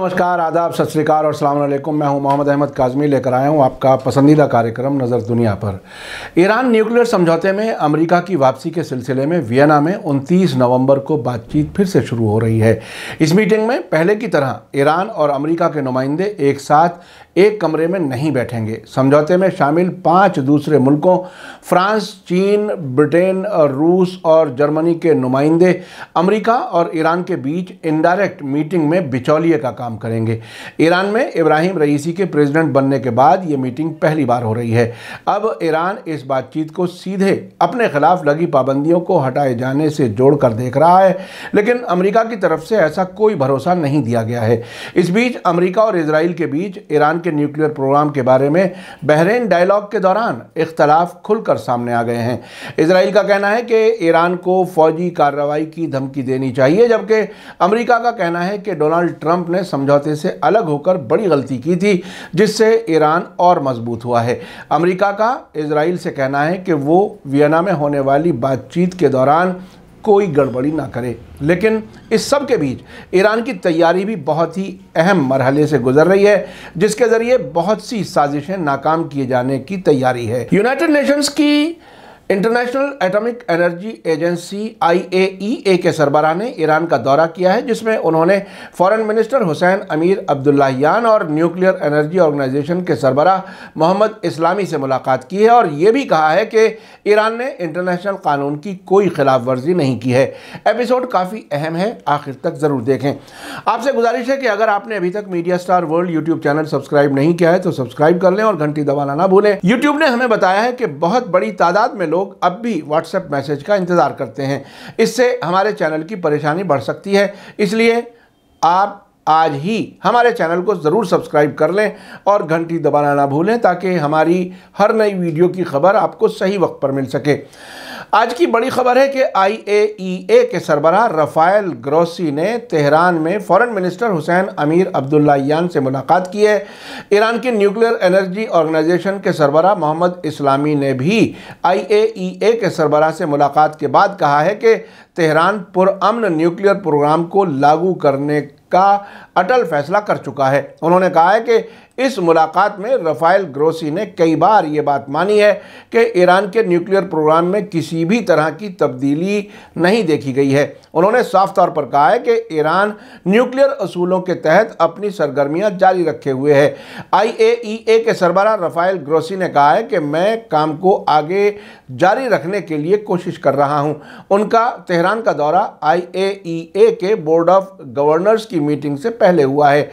نمسکار آداب اور السلام علیکم میں ہوں محمد احمد کاظمی لے کر آیا ہوں آپ کا پسندیدہ کارکرم نظر دنیا پر ایران نیوکلیر سمجھوتے میں امریکہ کی واپسی کے سلسلے میں وینا میں انتیس نومبر کو بات چیت پھر سے شروع ہو رہی ہے اس میٹنگ میں پہلے کی طرح ایران اور امریکہ کے نمائندے ایک ساتھ ایک کمرے میں نہیں بیٹھیں گے سمجھوتے میں شامل پانچ دوسرے ملکوں فرانس چین برٹین روس اور جرمنی کے نمائندے امریکہ اور ایران کے بیچ انڈائریکٹ میٹنگ میں بچولیے کا کام کام کریں گے ایران میں ابراہیم رئیسی کے پریزیڈنٹ بننے کے بعد یہ میٹنگ پہلی بار ہو رہی ہے اب ایران اس بات چیت کو سیدھے اپنے خلاف لگی پابندیوں کو ہٹائے جانے سے جوڑ کر دیکھ رہا ہے لیکن امریکہ کی طرف سے ایسا کوئی بھروسہ نہیں دیا گیا ہے اس بیچ امریکہ اور اسرائیل کے بیچ ایران کے نیوکلئر پروگرام کے بارے میں بحرین ڈائلاگ کے دوران اختلاف کھل کر سامنے آ گئے ہیں اسرائیل کا کہنا ہے کہ ایران کو فوجی کارروائی کی دھمکی دینی چاہیے جبکہ امریکہ کا کہنا ہے کہ ڈونالڈ ٹرمپ نے سمجھوتے سے الگ ہو کر بڑی غلطی کی تھی جس سے ایران اور مضبوط ہوا ہے امریکہ کا اسرائیل سے کہنا ہے کہ وہ وینہ میں ہونے والی باتچیت کے دوران کوئی گڑبڑی نہ کرے لیکن اس سب کے بیچ ایران کی تیاری بھی بہت ہی اہم مرحلے سے گزر رہی ہے جس کے ذریعے بہت سی سازشیں ناکام کیے جانے کی تیاری ہے یونیٹڈ نیشنز کی International Atomic Energy Agency I A E A کے سربراہ نے ایران کا دورہ کیا ہے جس میں انہوں نے فورن منسٹر حسین امیر عبداللہ یان اور نیوکلئر انرجی آرگنائزیشن کے سربراہ محمد اسلامی سے ملاقات کی ہے اور یہ بھی کہا ہے کہ ایران نے انٹرنیشنل قانون کی کوئی خلاف ورزی نہیں کی ہے ایپیسوڈ کافی اہم ہے آخر تک ضرور دیکھیں آپ سے گزارش ہے کہ اگر آپ نے ابھی تک Media Star World YouTube channel subscribe نہیں کیا ہے تو سبسکرائب کر لیں اور گھنٹی دوانا نہ بھولیں یوٹیوب نے ہمیں بتایا ہے کہ بہت بڑی تعداد میں لوگ لوگ اب بھی واٹس ایپ میسج کا انتظار کرتے ہیں اس سے ہمارے چینل کی پریشانی بڑھ سکتی ہے اس لیے آپ آج ہی ہمارے چینل کو ضرور سبسکرائب کر لیں اور گھنٹی دبانا نہ بھولیں تاکہ ہماری ہر نئی ویڈیو کی خبر آپ کو صحیح وقت پر مل سکے آج کی بڑی خبر ہے کہ آئی اے ای اے کے سربراہ رفائل گروسی نے تہران میں فورن منسٹر حسین امیر عبداللہ یان سے ملاقات کی ہے ایران کی نیوکلیر انرجی آرگنائزیشن کے سربراہ محمد اسلامی نے بھی آئی اے ای اے کے سربراہ سے ملاقات کے بعد کہا ہے کہ تہران پرامن نیوکلیر پروگرام کو لاگو کرنے کا اٹل فیصلہ کر چکا ہے انہوں نے کہا ہے کہ اس ملاقات میں رفائل گروسی نے کئی بار یہ بات مانی ہے کہ ایران کے نیوکلئر پروگرام میں کسی بھی طرح کی تبدیلی نہیں دیکھی گئی ہے انہوں نے صاف طور پر کہا ہے کہ ایران نیوکلئر اصولوں کے تحت اپنی سرگرمیاں جاری رکھے ہوئے ہے آئی اے ای اے کے سربراہ رفائل گروسی نے کہا ہے کہ میں کام کو آگے جاری رکھنے کے لیے کوشش کر رہا ہوں ان کا تہران کا دورہ آئی اے ای اے کے بورڈ آف گورنرز کی میٹنگ سے پہلے ہوا ہے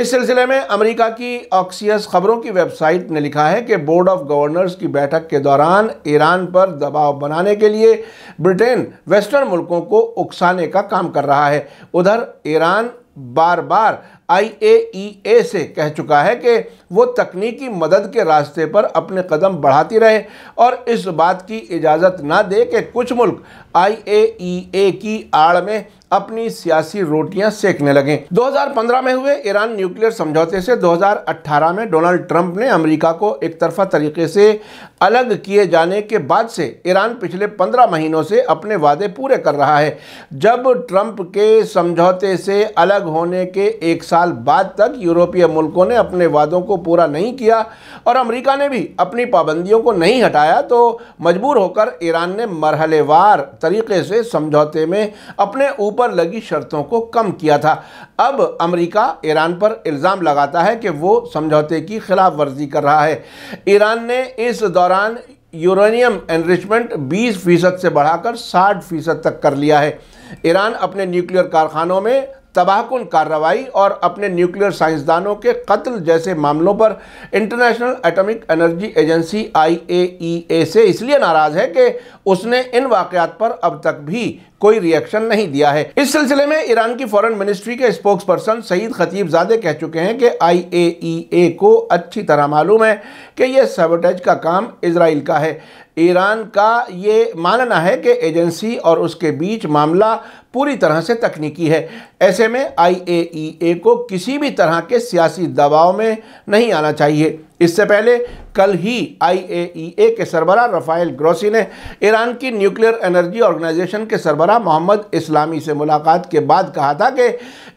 اس سلسلے میں امریکہ کی آکسیس خبروں کی ویب سائٹ نے لکھا ہے کہ بورڈ آف گورنرز کی بیٹھک کے دوران ایران پر دباؤ بنانے کے لیے برٹین ویسٹرن ملکوں کو اکسانے کا کام کر رہا ہے ادھر ایران بار بار آئی اے ای اے سے کہہ چکا ہے کہ وہ تقنیقی مدد کے راستے پر اپنے قدم بڑھاتی رہے اور اس بات کی اجازت نہ دے کہ کچھ ملک آئی اے ای اے کی آڑ میں اپنی سیاسی روٹیاں سیکھنے لگیں دوہزار پندرہ میں ہوئے ایران نیوکلئر سمجھوتے سے دوہزار اٹھارہ میں ڈونلڈ ٹرمپ نے امریکہ کو ایک طرفہ طریقے سے الگ کیے جانے کے بعد سے ایران پچھلے پندرہ مہینوں سے اپنے وعدے پورے کر رہا ہے جب ٹرمپ کے سمجھوتے سے الگ ہونے کے ایک سال بعد تک یوروپی ملکوں نے اپنے وعدوں کو پورا نہیں کیا اور امریکہ نے بھی اپنی پابندیوں کو نہیں ہٹایا تو مجبور ہو کر ایران نے مرحلے وار طریقے سے سمجھوتے میں اپنے اوپ اوپر لگی شرطوں کو کم کیا تھا اب امریکہ ایران پر الزام لگاتا ہے کہ وہ سمجھوتے کی خلاف ورزی کر رہا ہے ایران نے اس دوران یورینیم انرچمنٹ بیس فیصد سے بڑھا کر ساٹھ فیصد تک کر لیا ہے ایران اپنے نیوکلئر کارخانوں میں تباہ کن کارروائی اور اپنے نیوکلیر سائنسدانوں کے قتل جیسے معاملوں پر International Atomic Energy Agency I A E A سے اس لیے ناراض ہے کہ اس نے ان واقعات پر اب تک بھی کوئی ریئیکشن نہیں دیا ہے اس سلسلے میں ایران کی فورن منسٹری کے spokesperson Saeed Khatibzadeh کہہ چکے ہیں کہ آئی اے ای اے کو اچھی طرح معلوم ہے کہ یہ سیبج کا کام اسرائیل کا ہے ایران کا یہ ماننا ہے کہ ایجنسی اور اس کے بیچ معاملہ پوری طرح سے تکنیکی ہے ایسے میں آئی اے ای اے کو کسی بھی طرح کے سیاسی دباؤ میں نہیں آنا چاہیے اس سے پہلے کل ہی آئی اے ای اے کے سربراہ رفائل گروسی نے ایران کی نیوکلیر انرجی آرگنائزیشن کے سربراہ محمد اسلامی سے ملاقات کے بعد کہا تھا کہ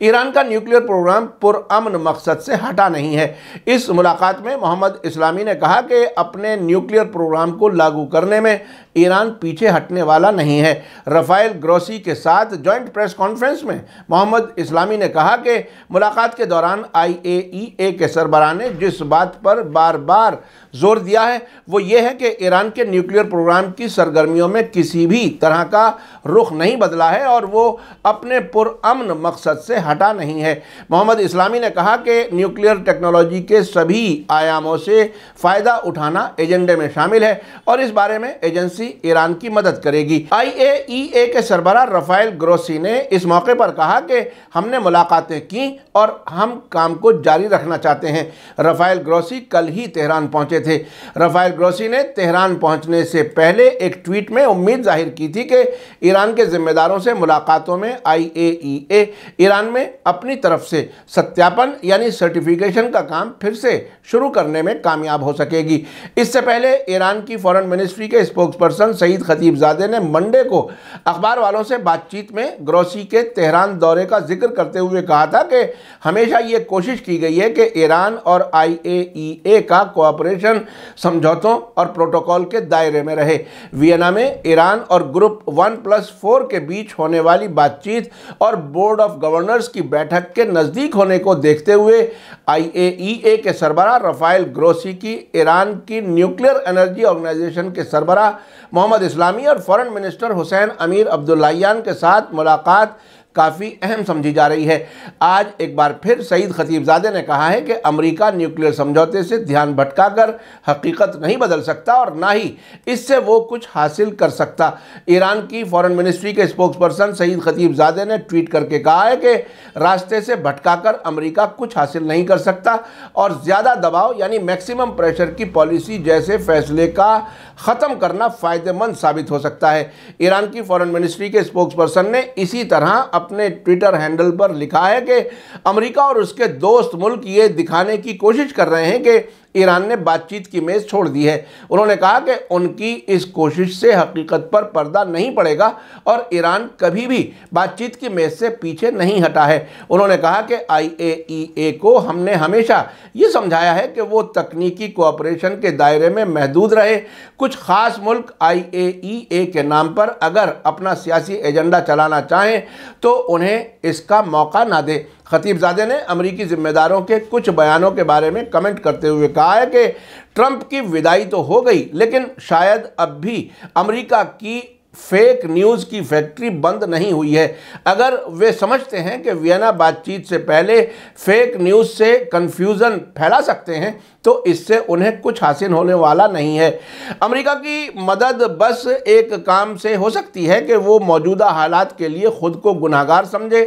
ایران کا نیوکلئر پروگرام پر امن مقصد سے ہٹا نہیں ہے اس ملاقات میں محمد اسلامی نے کہا کہ اپنے نیوکلیر پروگرام کو لاگو کرنے میں ایران پیچھے ہٹنے والا نہیں ہے رفائل گروسی کے ساتھ جوائنٹ پریس کانفرنس میں محمد اسلامی نے کہا کہ ملاقات کے دوران آئی اے ای اے کے سربراہ نے جس بات پر بار بار زور دیا ہے وہ یہ ہے کہ ایران کے نیوکلئر پروگرام کی سرگرمیوں میں کسی بھی طرح کا رخ نہیں بدلا ہے اور وہ اپنے پرامن مقصد سے ہٹا نہیں ہے محمد اسلامی نے کہا کہ نیوکلیئر ٹیکنالوجی کے سبھی آیاموں سے فائدہ اٹھانا ایجنڈے میں شامل ہے اور اس بارے میں ایجنسی ایجنسی ایران کی مدد کرے گی آئی اے ای اے کے سربراہ رفائل گروسی نے اس موقع پر کہا کہ ہم نے ملاقاتیں کی اور ہم کام کو جاری رکھنا چاہتے ہیں رفائل گروسی کل ہی تہران پہنچے تھے رفائل گروسی نے تہران پہنچنے سے پہلے ایک ٹویٹ میں امید ظاہر کی تھی کہ ایران کے ذمہ داروں سے ملاقاتوں میں آئی اے ای اے ایران میں اپنی طرف سے ستیاپن یعنی سرٹیفیکیشن کا کام پھر سے شروع کرنے میں کامیاب ہو سکے گی اس سے پہلے ایران کی فورن منسٹری کے اسپوکس پر چیئرپرسن سعید خطیب زادے نے منڈے کو اخبار والوں سے بات چیت میں گروسی کے تہران دورے کا ذکر کرتے ہوئے کہا تھا کہ ہمیشہ یہ کوشش کی گئی ہے کہ ایران اور آئی اے ای اے کا کوپریشن سمجھوتوں اور پروٹوکول کے دائرے میں رہے ویانا میں ایران اور گروپ ون پلس فور کے بیچ ہونے والی بات چیت اور بورڈ آف گورنرز کی بیٹھک کے نزدیک ہونے کو دیکھتے ہوئے آئی اے ای اے کے سربراہ رفائل گروسی کی ایران کی نیوکلئر انرجی آرگنائزیشن کے سربراہ محمد اسلامی اور فورن منسٹر حسین امیر عبداللہیان کے ساتھ ملاقات کافی اہم سمجھی جا رہی ہے آج ایک بار پھر سعید خطیب زادے نے کہا ہے کہ امریکہ نیوکلیر سمجھوتے سے دھیان بھٹکا کر حقیقت نہیں بدل سکتا اور نہ ہی اس سے وہ کچھ حاصل کر سکتا ایران کی فورن منسٹری کے spokesperson Saeed Khatibzadeh نے ٹویٹ کر کے کہا ہے کہ راستے سے بھٹکا کر امریکہ کچھ حاصل نہیں کر سکتا اور زیادہ دباؤ یعنی میکسیمم پریشر کی پالیسی جیسے فیصلے کا ختم کرنا فائدہ مند ثابت ہو سکتا ہے ایران کی فورن منسٹری کے اسپوکس پرسن نے اسی طرح اپنے ٹویٹر ہینڈل پر لکھا ہے کہ امریکہ اور اس کے دوست ملک یہ دکھانے کی کوشش کر رہے ہیں کہ ایران نے بات چیت کی میز چھوڑ دی ہے انہوں نے کہا کہ ان کی اس کوشش سے حقیقت پر پردہ نہیں پڑے گا اور ایران کبھی بھی بات چیت کی میز سے پیچھے نہیں ہٹا ہے انہوں نے کہا کہ آئی اے ای اے کو ہم نے ہمیشہ یہ سمجھایا ہے کہ وہ تکنیکی کوآپریشن کے دائرے میں محدود رہے کچھ خاص ملک آئی اے ای اے کے نام پر اگر اپنا سیاسی ایجنڈا چلانا چاہیں تو انہیں اس کا موقع نہ دے خطیب زادے نے امریکی ذمہ داروں کے کچھ بیانوں کے بارے میں کمنٹ کرتے ہوئے کہا ہے کہ ٹرمپ کی ودائی تو ہو گئی لیکن شاید اب بھی امریکہ کی فیک نیوز کی فیکٹری بند نہیں ہوئی ہے اگر وہ سمجھتے ہیں کہ وینا بات چیت سے پہلے فیک نیوز سے کنفیوزن پھیلا سکتے ہیں تو اس سے انہیں کچھ حاصل ہونے والا نہیں ہے امریکہ کی مدد بس ایک کام سے ہو سکتی ہے کہ وہ موجودہ حالات کے لیے خود کو گناہگار سمجھے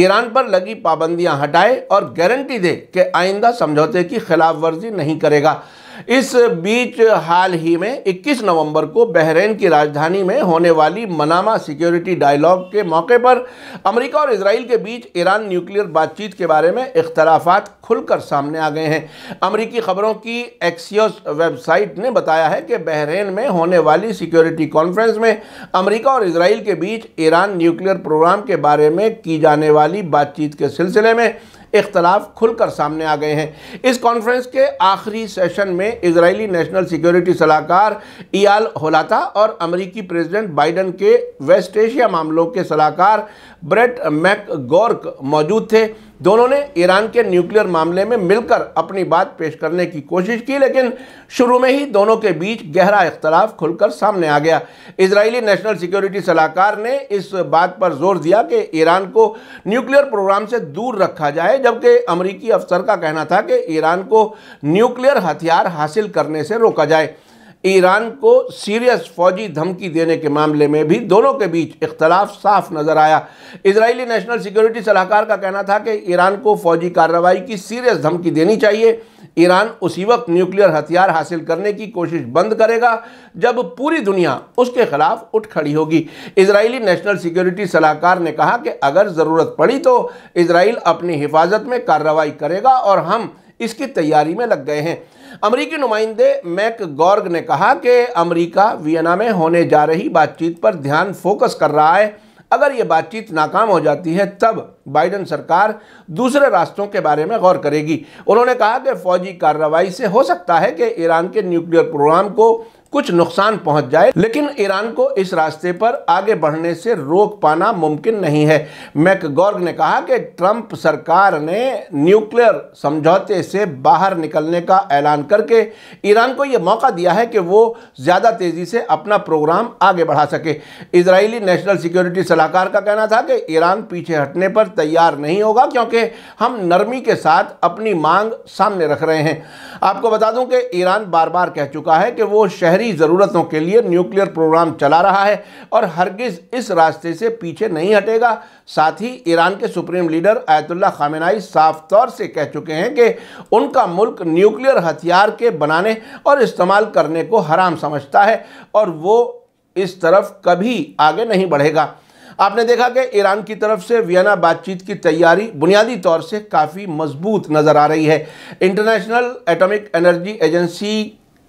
ایران پر لگی پابندیاں ہٹائے اور گارنٹی دے کہ آئندہ سمجھوتے کی خلاف ورزی نہیں کرے گا اس بیچ حال ہی میں اکیس نومبر کو بحرین کی راجدھانی میں ہونے والی مناما سیکیورٹی ڈائلوگ کے موقع پر امریکہ اور اسرائیل کے بیچ ایران نیوکلئر بات چیت کے بارے میں اختلافات کھل کر سامنے آ گئے ہیں امریکی خبروں کی ایکسیوس ویب سائٹ نے بتایا ہے کہ بحرین میں ہونے والی سیکیورٹی کانفرنس میں امریکہ اور اسرائیل کے بیچ ایران نیوکلئر پروگرام کے بارے میں کی جانے والی بات چیت کے سلسلے میں اختلاف کھل کر سامنے آ گئے ہیں اس کانفرنس کے آخری سیشن میں اسرائیلی نیشنل سیکیورٹی سلاحکار ایال ہولاتا اور امریکی پریزیڈنٹ بائیڈن کے ویسٹ ایشیا معاملوں کے سلاحکار بریٹ میک گورک موجود تھے دونوں نے ایران کے نیوکلئر معاملے میں مل کر اپنی بات پیش کرنے کی کوشش کی لیکن شروع میں ہی دونوں کے بیچ گہرا اختلاف کھل کر سامنے آ گیا اسرائیلی نیشنل سیکیورٹی سلاکار نے اس بات پر زور دیا کہ ایران کو نیوکلیر پروگرام سے دور رکھا جائے جبکہ امریکی افسر کا کہنا تھا کہ ایران کو نیوکلئر ہتھیار حاصل کرنے سے روکا جائے ایران کو سیریس فوجی دھمکی دینے کے معاملے میں بھی دونوں کے بیچ اختلاف صاف نظر آیا اسرائیلی نیشنل سیکیورٹی صلاحکار کا کہنا تھا کہ ایران کو فوجی کارروائی کی سیریس دھمکی دینی چاہیے ایران اسی وقت نیوکلئر ہتھیار حاصل کرنے کی کوشش بند کرے گا جب پوری دنیا اس کے خلاف اٹھ کھڑی ہوگی اسرائیلی نیشنل سیکیورٹی صلاحکار نے کہا کہ اگر ضرورت پڑی تو اسرائیل اپنی حفاظت میں کارروائی کرے گا اور ہم اس کی تیاری میں لگ گئے ہیں امریکی نمائندے میک گورگ نے کہا کہ امریکہ وینا میں ہونے جا رہی بات چیت پر دھیان فوکس کر رہا ہے اگر یہ بات چیت ناکام ہو جاتی ہے تب بائیڈن سرکار دوسرے راستوں کے بارے میں غور کرے گی انہوں نے کہا کہ فوجی کارروائی سے ہو سکتا ہے کہ ایران کے نیوکلئر پروگرام کو کچھ نقصان پہنچ جائے لیکن ایران کو اس راستے پر آگے بڑھنے سے روک پانا ممکن نہیں ہے میک گورگ نے کہا کہ ٹرمپ سرکار نے نیوکلئر سمجھوتے سے باہر نکلنے کا اعلان کر کے ایران کو یہ موقع دیا ہے کہ وہ زیادہ تیزی سے اپنا پروگرام آگے بڑھا سکے اسرائیلی نیشنل سیکیورٹی صلاحکار کا کہنا تھا کہ ایران پیچھے ہٹنے پر تیار نہیں ہوگا کیونکہ ہم نرمی کے ساتھ اپنی مانگ سامنے رکھ رہے ہیں آپ کو بتا دوں کہ ایران بار بار کہہ چکا ہے کہ وہ شہری شہری ضرورتوں کے لیے نیوکلئر پروگرام چلا رہا ہے اور ہرگز اس راستے سے پیچھے نہیں ہٹے گا ساتھ ہی ایران کے سپریم لیڈر آیت اللہ خامنائی صاف طور سے کہہ چکے ہیں کہ ان کا ملک ہتھیار کے بنانے اور استعمال کرنے کو حرام سمجھتا ہے اور وہ اس طرف کبھی آگے نہیں بڑھے گا آپ نے دیکھا کہ ایران کی طرف سے کی تیاری بنیادی طور سے کافی مضبوط نظر آ رہی ہے International Atomic Energy Agency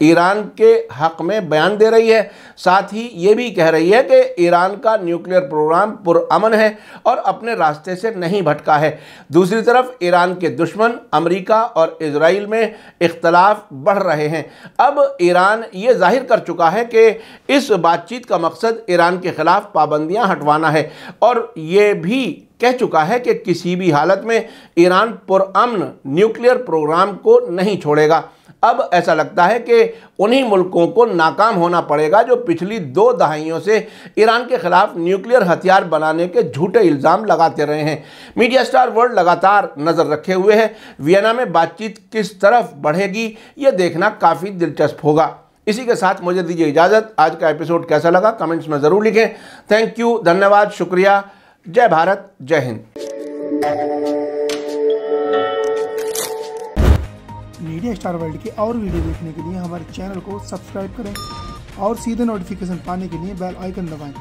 Iran کے حق میں بیان دے رہی ہے ساتھ ہی یہ بھی کہہ رہی ہے کہ ایران کا نیوکلیر پروگرام پر امن ہے اور اپنے راستے سے نہیں بھٹکا ہے دوسری طرف ایران کے دشمن امریکہ اور اسرائیل میں اختلاف بڑھ رہے ہیں اب ایران یہ ظاہر کر چکا ہے کہ اس بات چیت کا مقصد ایران کے خلاف پابندیاں ہٹوانا ہے اور یہ بھی کہہ چکا ہے کہ کسی بھی حالت میں ایران پر امن نیوکلئر پروگرام کو نہیں چھوڑے گا اب ایسا لگتا ہے کہ انہی ملکوں کو ناکام ہونا پڑے گا جو پچھلی دو دہائیوں سے ایران کے خلاف نیوکلئر ہتھیار بنانے کے جھوٹے الزام لگاتے رہے ہیں میڈیا سٹار ورلڈ لگاتار نظر رکھے ہوئے ہیں وینا میں بات چیت کس طرف بڑھے گی یہ دیکھنا کافی دلچسپ ہوگا اسی کے ساتھ مجھے دیجیے اجازت آج کا ایپیسوڈ کیسا لگا کمنٹس میں ضرور لکھیں تھینک یو دھنیہ واد شکریہ جے بھارت جے ہند میڈیا اسٹار ورلڈ کے اور ویڈیو دیکھنے کے لیے ہمارے چینل کو سبسکرائب کریں اور سیدھے نوٹیفیکیشن پانے کے لیے بیل آئکن دبائیں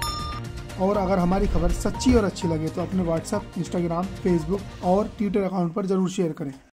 اور اگر ہماری خبر سچی اور اچھی لگے تو اپنے WhatsApp Instagram Facebook اور ٹویٹر اکاؤنٹ پر ضرور شیئر کریں